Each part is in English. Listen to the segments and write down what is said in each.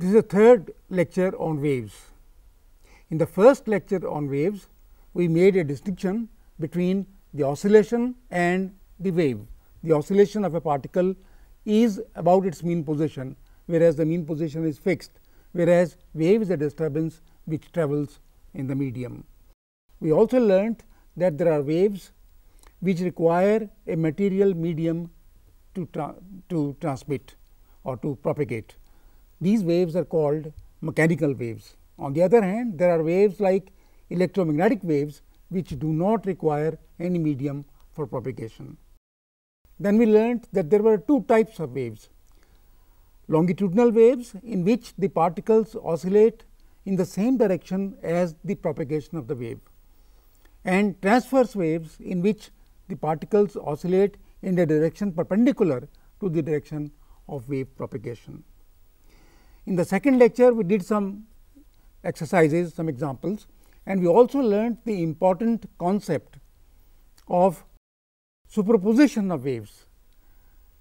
This is the third lecture on waves. In the first lecture on waves, we made a distinction between the oscillation and the wave. The oscillation of a particle is about its mean position, whereas the mean position is fixed, whereas wave is a disturbance which travels in the medium. We also learnt that there are waves which require a material medium to, tra to transmit or to propagate. These waves are called mechanical waves. On the other hand, there are waves like electromagnetic waves which do not require any medium for propagation. Then we learnt that there were two types of waves longitudinal waves in which the particles oscillate in the same direction as the propagation of the wave and transverse waves in which the particles oscillate in a direction perpendicular to the direction of wave propagation. In the second lecture, we did some exercises, some examples and we also learnt the important concept of superposition of waves.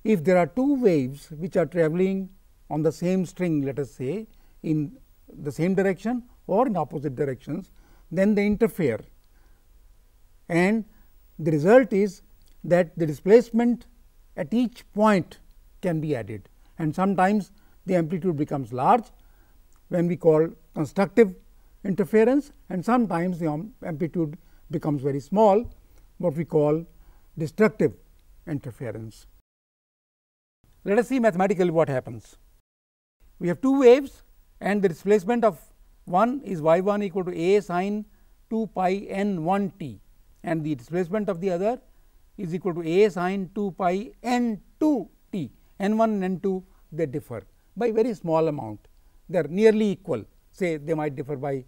If there are two waves which are travelling on the same string let us say in the same direction or in opposite directions, then they interfere and the result is that the displacement at each point can be added and sometimes the amplitude becomes large when we call constructive interference and sometimes the amplitude becomes very small what we call destructive interference. Let us see mathematically what happens. We have two waves and the displacement of one is y 1 equal to a sine 2 pi n 1 t and the displacement of the other is equal to a sine 2 pi n 2 t n 1 and n 2 they differ by very small amount. They are nearly equal say they might differ by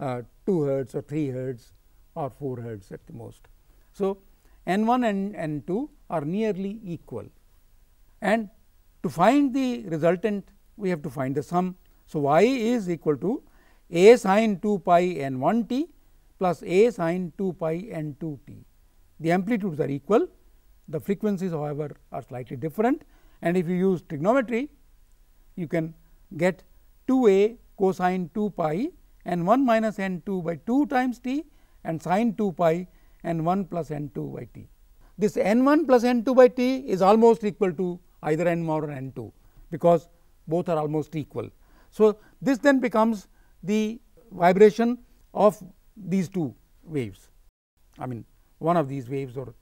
uh, 2 hertz or 3 hertz or 4 hertz at the most. So, n 1 and n 2 are nearly equal and to find the resultant we have to find the sum. So, y is equal to a sine 2 pi n 1 t plus a sine 2 pi n 2 t. The amplitudes are equal, the frequencies however are slightly different and if you use trigonometry you can get 2a cosine 2 pi and 1 minus n 2 by 2 times t and sine 2 pi and 1 plus n 2 by t. This n 1 plus n 2 by t is almost equal to either n one or n 2 because both are almost equal. So, this then becomes the vibration of these two waves I mean one of these waves or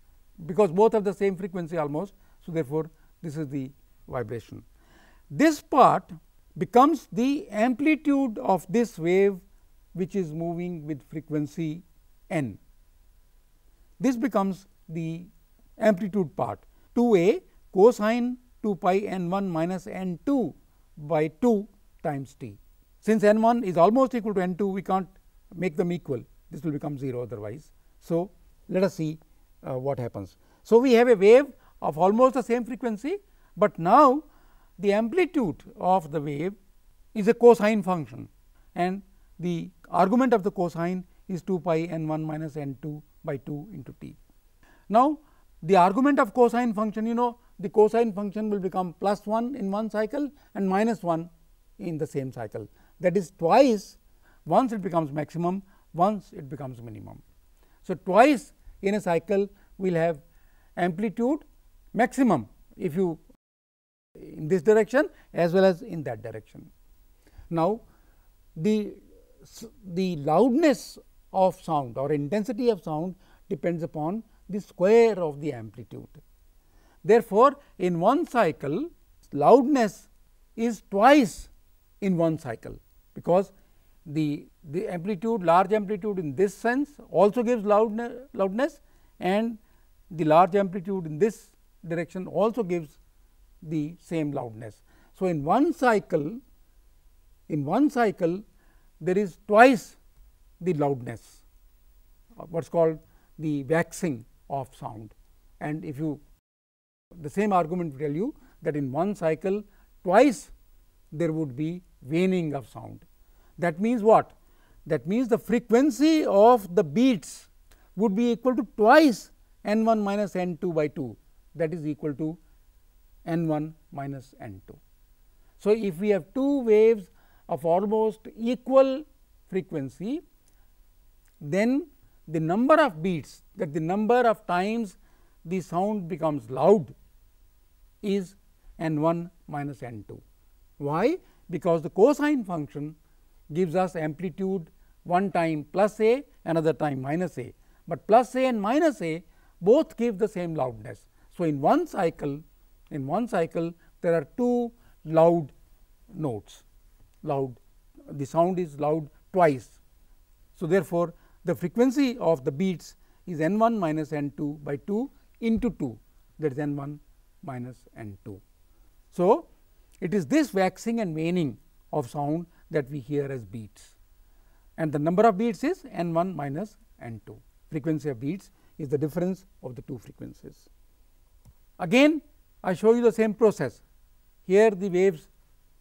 because both have the same frequency almost. So, therefore, this is the vibration. This part becomes the amplitude of this wave which is moving with frequency n. This becomes the amplitude part 2a cosine 2 pi n 1 minus n 2 by 2 times t. Since n 1 is almost equal to n 2, we can't make them equal, this will become 0 otherwise. So, let us see uh, what happens. So, we have a wave of almost the same frequency, but now the amplitude of the wave is a cosine function and the argument of the cosine is 2 pi n 1 minus n 2 by 2 into t. Now, the argument of cosine function you know the cosine function will become plus 1 in one cycle and minus 1 in the same cycle that is twice once it becomes maximum once it becomes minimum. So, twice in a cycle we will have amplitude maximum if you in this direction as well as in that direction. Now, the, the loudness of sound or intensity of sound depends upon the square of the amplitude. Therefore, in one cycle loudness is twice in one cycle because the, the amplitude large amplitude in this sense also gives loudness, loudness and the large amplitude in this direction also gives the same loudness. So, in one cycle in one cycle there is twice the loudness uh, what is called the waxing of sound and if you the same argument will tell you that in one cycle twice there would be waning of sound. That means what? That means the frequency of the beats would be equal to twice n 1 minus n 2 by 2 that is equal to n 1 minus n 2. So, if we have two waves of almost equal frequency, then the number of beats that the number of times the sound becomes loud is n 1 minus n 2. Why? Because the cosine function gives us amplitude one time plus a another time minus a, but plus a and minus a both give the same loudness. So, in one cycle in one cycle there are two loud notes loud the sound is loud twice. So, therefore, the frequency of the beats is n 1 minus n 2 by 2 into 2 that is n 1 minus n 2. So, it is this waxing and waning of sound that we hear as beats and the number of beats is n 1 minus n 2 frequency of beats is the difference of the two frequencies. Again I show you the same process. Here the waves,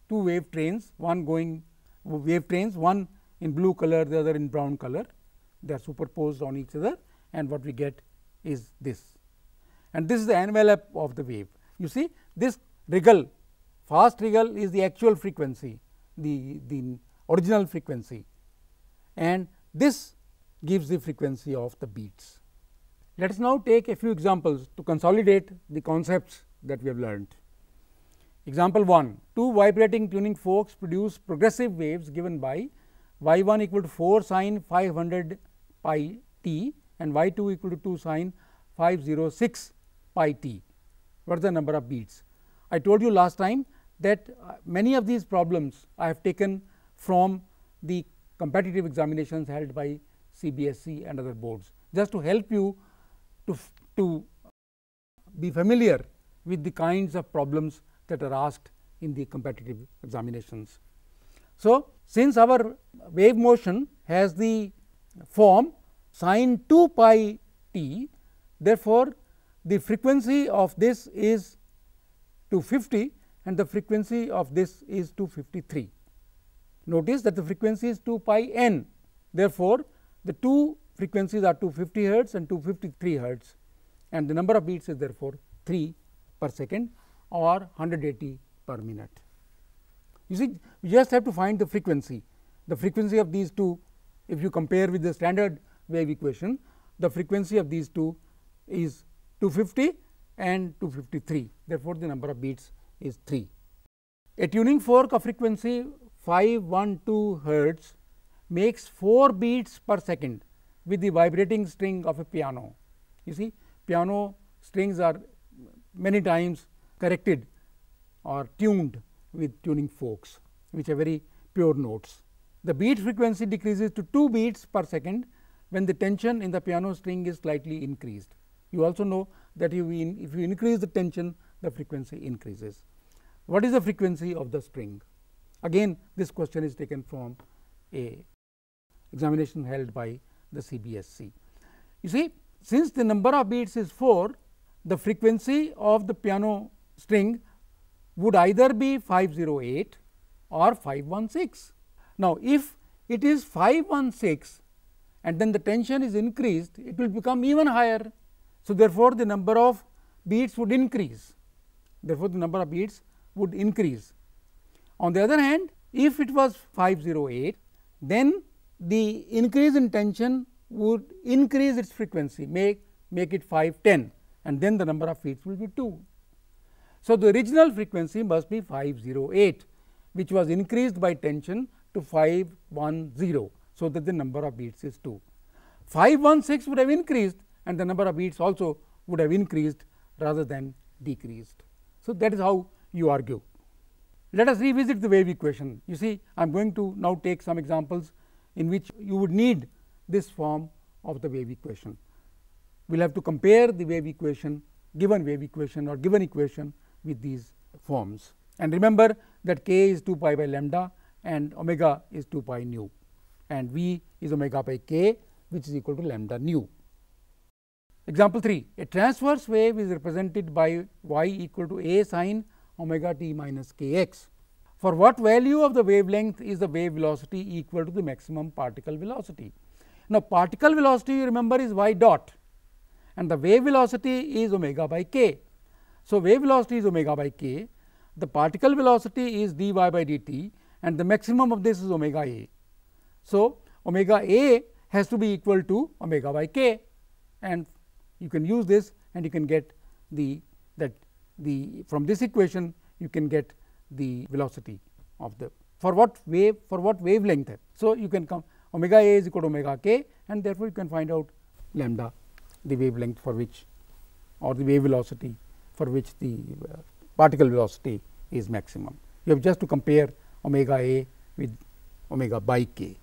two wave trains, one going wave trains, one in blue color, the other in brown color. They are superposed on each other and what we get is this. And this is the envelope of the wave. You see this wriggle, fast wriggle is the actual frequency, the, the original frequency and this gives the frequency of the beats. Let us now take a few examples to consolidate the concepts that we have learned. Example 1, two vibrating tuning forks produce progressive waves given by y1 equal to 4 sine 500 pi t and y2 equal to 2 sine 506 pi t. What is the number of beats? I told you last time that uh, many of these problems I have taken from the competitive examinations held by CBSE and other boards, just to help you to, to be familiar with the kinds of problems that are asked in the competitive examinations. So, since our wave motion has the form sine 2 pi t, therefore, the frequency of this is 250 and the frequency of this is 253. Notice that the frequency is 2 pi n. Therefore, the two frequencies are 250 hertz and 253 hertz and the number of beats is therefore 3 per second or 180 per minute. You see we just have to find the frequency. The frequency of these two if you compare with the standard wave equation the frequency of these two is 250 and 253 therefore, the number of beats is 3. A tuning fork of frequency 512 hertz makes 4 beats per second with the vibrating string of a piano. You see piano strings are many times corrected or tuned with tuning forks which are very pure notes. The beat frequency decreases to 2 beats per second when the tension in the piano string is slightly increased. You also know that you in, if you increase the tension the frequency increases. What is the frequency of the string? Again this question is taken from a examination held by the CBSC. You see since the number of beats is 4 the frequency of the piano string would either be 508 or 516. Now, if it is 516 and then the tension is increased, it will become even higher. So, therefore, the number of beats would increase. Therefore, the number of beats would increase. On the other hand, if it was 508, then the increase in tension would increase its frequency, make, make it 510 and then the number of beats will be 2. So, the original frequency must be 508 which was increased by tension to 510. So, that the number of beats is 2. 516 would have increased and the number of beats also would have increased rather than decreased. So, that is how you argue. Let us revisit the wave equation. You see I am going to now take some examples in which you would need this form of the wave equation we will have to compare the wave equation given wave equation or given equation with these forms. And remember that k is 2 pi by lambda and omega is 2 pi nu and v is omega by k which is equal to lambda nu. Example 3 a transverse wave is represented by y equal to a sine omega t minus k x. For what value of the wavelength is the wave velocity equal to the maximum particle velocity? Now, particle velocity you remember is y dot and the wave velocity is omega by k. So, wave velocity is omega by k, the particle velocity is dy by dt and the maximum of this is omega a. So, omega a has to be equal to omega by k and you can use this and you can get the that the from this equation you can get the velocity of the for what wave for what wavelength. So, you can come omega a is equal to omega k and therefore, you can find out lambda the wavelength for which or the wave velocity for which the uh, particle velocity is maximum. You have just to compare omega a with omega by k.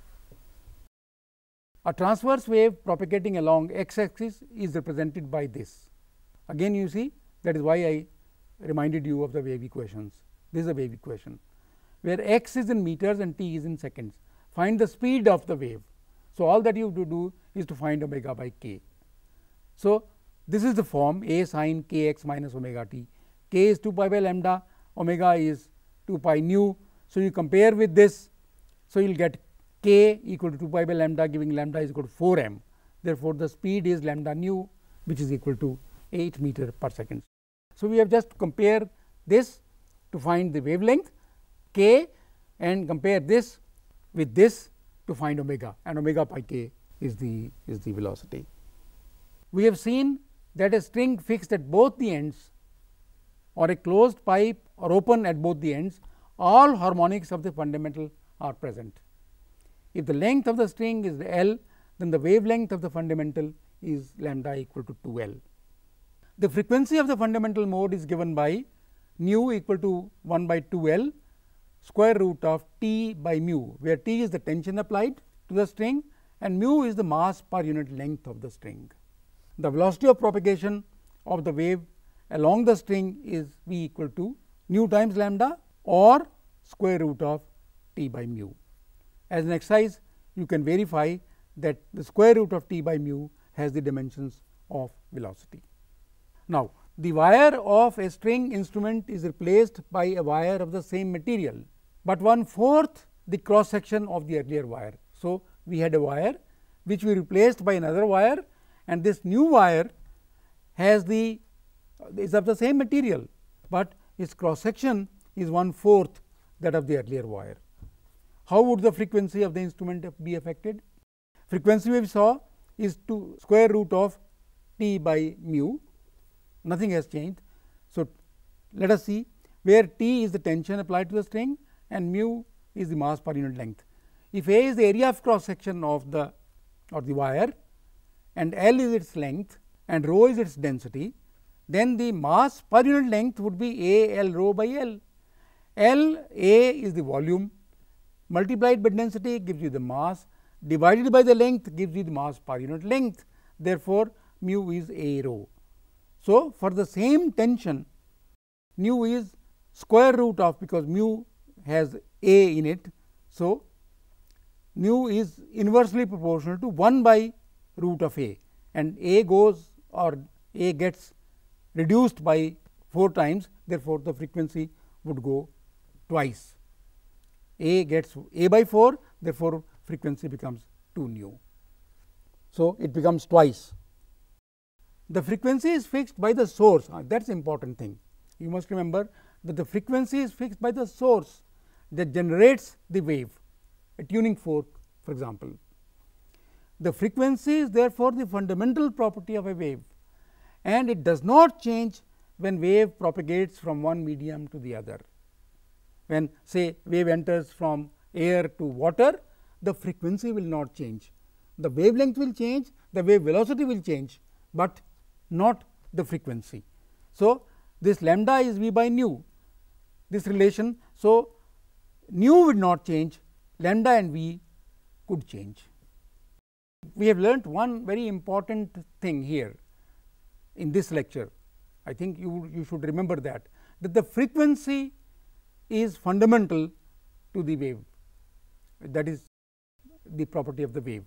A transverse wave propagating along x axis is represented by this. Again you see that is why I reminded you of the wave equations. This is a wave equation where x is in meters and t is in seconds. Find the speed of the wave. So, all that you have to do is to find omega by k. So, this is the form a sine kx minus omega t. k is 2 pi by lambda, omega is 2 pi nu. So, you compare with this. So, you will get k equal to 2 pi by lambda giving lambda is equal to 4 m. Therefore, the speed is lambda nu which is equal to 8 meter per second. So, we have just compared compare this to find the wavelength k and compare this with this to find omega and omega pi k is the is the velocity. We have seen that a string fixed at both the ends or a closed pipe or open at both the ends, all harmonics of the fundamental are present. If the length of the string is L, then the wavelength of the fundamental is lambda equal to 2 L. The frequency of the fundamental mode is given by nu equal to 1 by 2 L square root of T by mu, where T is the tension applied to the string and mu is the mass per unit length of the string the velocity of propagation of the wave along the string is v equal to nu times lambda or square root of t by mu. As an exercise you can verify that the square root of t by mu has the dimensions of velocity. Now, the wire of a string instrument is replaced by a wire of the same material, but one fourth the cross section of the earlier wire. So, we had a wire which we replaced by another wire and this new wire has the is of the same material, but its cross section is one fourth that of the earlier wire. How would the frequency of the instrument be affected? Frequency we saw is to square root of t by mu, nothing has changed. So, let us see where t is the tension applied to the string and mu is the mass per unit length. If A is the area of cross section of the or the wire, and L is its length and rho is its density, then the mass per unit length would be A L rho by L. L A is the volume multiplied by density gives you the mass divided by the length gives you the mass per unit length therefore, mu is A rho. So, for the same tension nu is square root of because mu has A in it. So, nu is inversely proportional to 1 by root of a and a goes or a gets reduced by 4 times therefore, the frequency would go twice. a gets a by 4 therefore, frequency becomes 2 nu. So, it becomes twice. The frequency is fixed by the source ah, that is important thing. You must remember that the frequency is fixed by the source that generates the wave a tuning fork for example. The frequency is therefore, the fundamental property of a wave and it does not change when wave propagates from one medium to the other. When say wave enters from air to water, the frequency will not change. The wavelength will change, the wave velocity will change, but not the frequency. So, this lambda is v by nu, this relation. So, nu would not change, lambda and v could change. We have learnt one very important thing here in this lecture. I think you, you should remember that, that the frequency is fundamental to the wave, that is the property of the wave.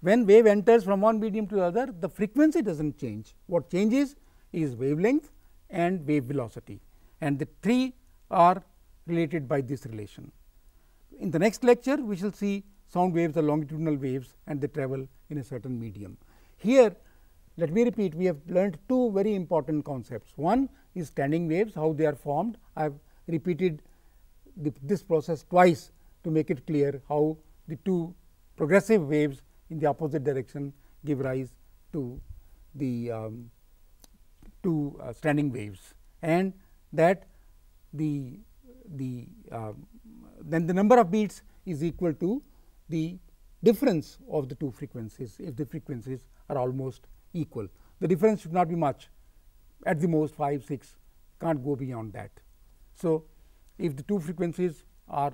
When wave enters from one medium to the other, the frequency does not change. What changes is wavelength and wave velocity and the three are related by this relation. In the next lecture, we shall see sound waves are longitudinal waves and they travel in a certain medium. Here let me repeat we have learnt two very important concepts. One is standing waves how they are formed I have repeated the, this process twice to make it clear how the two progressive waves in the opposite direction give rise to the um, two uh, standing waves and that the the uh, then the number of beats is equal to the difference of the two frequencies if the frequencies are almost equal. The difference should not be much at the most 5, 6 can't go beyond that. So, if the two frequencies are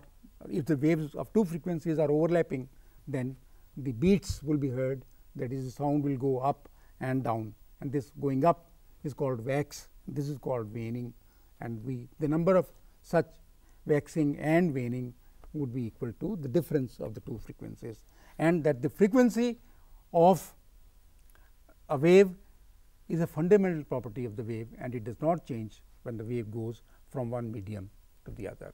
if the waves of two frequencies are overlapping then the beats will be heard that is the sound will go up and down and this going up is called wax this is called waning and we the number of such waxing and waning would be equal to the difference of the two frequencies and that the frequency of a wave is a fundamental property of the wave and it does not change when the wave goes from one medium to the other.